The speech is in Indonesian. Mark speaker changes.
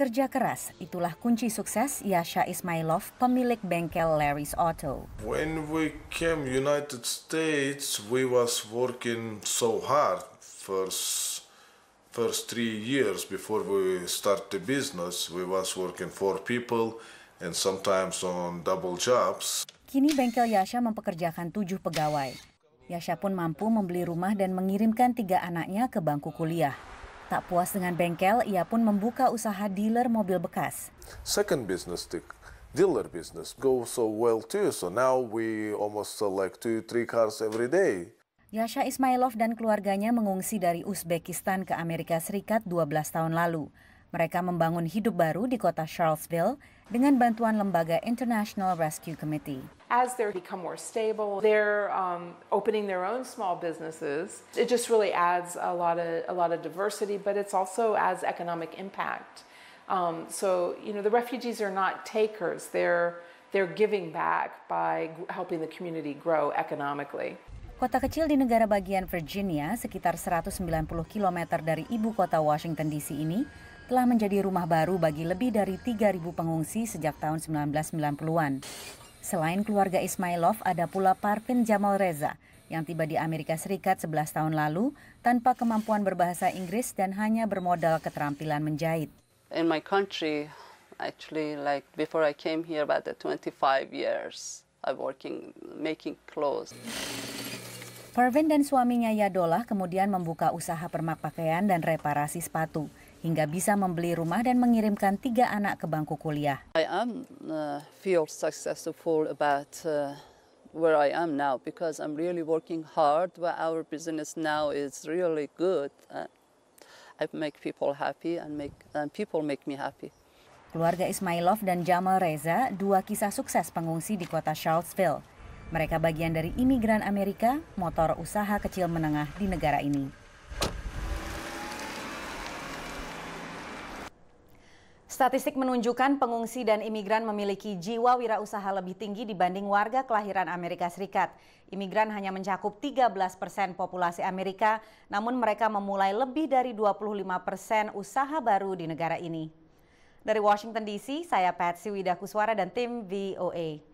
Speaker 1: kerja keras, itulah kunci sukses Yasha Ismailov, pemilik bengkel Larry's Auto.
Speaker 2: When we came United States, we was working so hard first first three years before we start the business. We was working for people and sometimes on double jobs.
Speaker 1: Kini bengkel Yasha mempekerjakan tujuh pegawai. Yasha pun mampu membeli rumah dan mengirimkan tiga anaknya ke bangku kuliah. Tak puas dengan bengkel, ia pun membuka usaha dealer mobil bekas.
Speaker 2: Second business stick dealer business go so well too. So now we almost sell like two, three cars every day.
Speaker 1: Yasha Ismailov dan keluarganya mengungsi dari Uzbekistan ke Amerika Serikat 12 tahun lalu. Mereka membangun hidup baru di kota Charlottesville dengan bantuan lembaga International Rescue Committee.
Speaker 3: As they become more stable, they're um, opening their own small businesses. It just really adds a lot of a lot of diversity, but it's also adds economic impact. Um, so you know the refugees are not takers; they're they're giving back by helping the community grow economically.
Speaker 1: Kota kecil di negara bagian Virginia, sekitar 190 km dari ibu kota Washington DC ini, telah menjadi rumah baru bagi lebih dari 3.000 pengungsi sejak tahun 1990-an. Selain keluarga Ismailov, ada pula Parvin Jamal Reza yang tiba di Amerika Serikat 11 tahun lalu tanpa kemampuan berbahasa Inggris dan hanya bermodal keterampilan menjahit.
Speaker 4: In my country, actually like before I came here about the 25 years, I working making clothes.
Speaker 1: Farvin dan suaminya Yadolah kemudian membuka usaha permak pakaian dan reparasi sepatu hingga bisa membeli rumah dan mengirimkan tiga anak ke bangku kuliah.
Speaker 4: I am uh, feel successful about uh, where I am now because I'm really working hard. Where our business now is really good. Uh, I make people happy
Speaker 1: and make and
Speaker 4: people make me happy.
Speaker 1: Keluarga Ismailov dan Jamal Reza dua kisah sukses pengungsi di kota Charlottesville. Mereka bagian dari imigran Amerika, motor usaha kecil menengah di negara ini. Statistik menunjukkan pengungsi dan imigran memiliki jiwa wirausaha lebih tinggi dibanding warga kelahiran Amerika Serikat. Imigran hanya mencakup 13 persen populasi Amerika, namun mereka memulai lebih dari 25 persen usaha baru di negara ini. Dari Washington DC, saya Patsy Widakuswara dan tim VOA.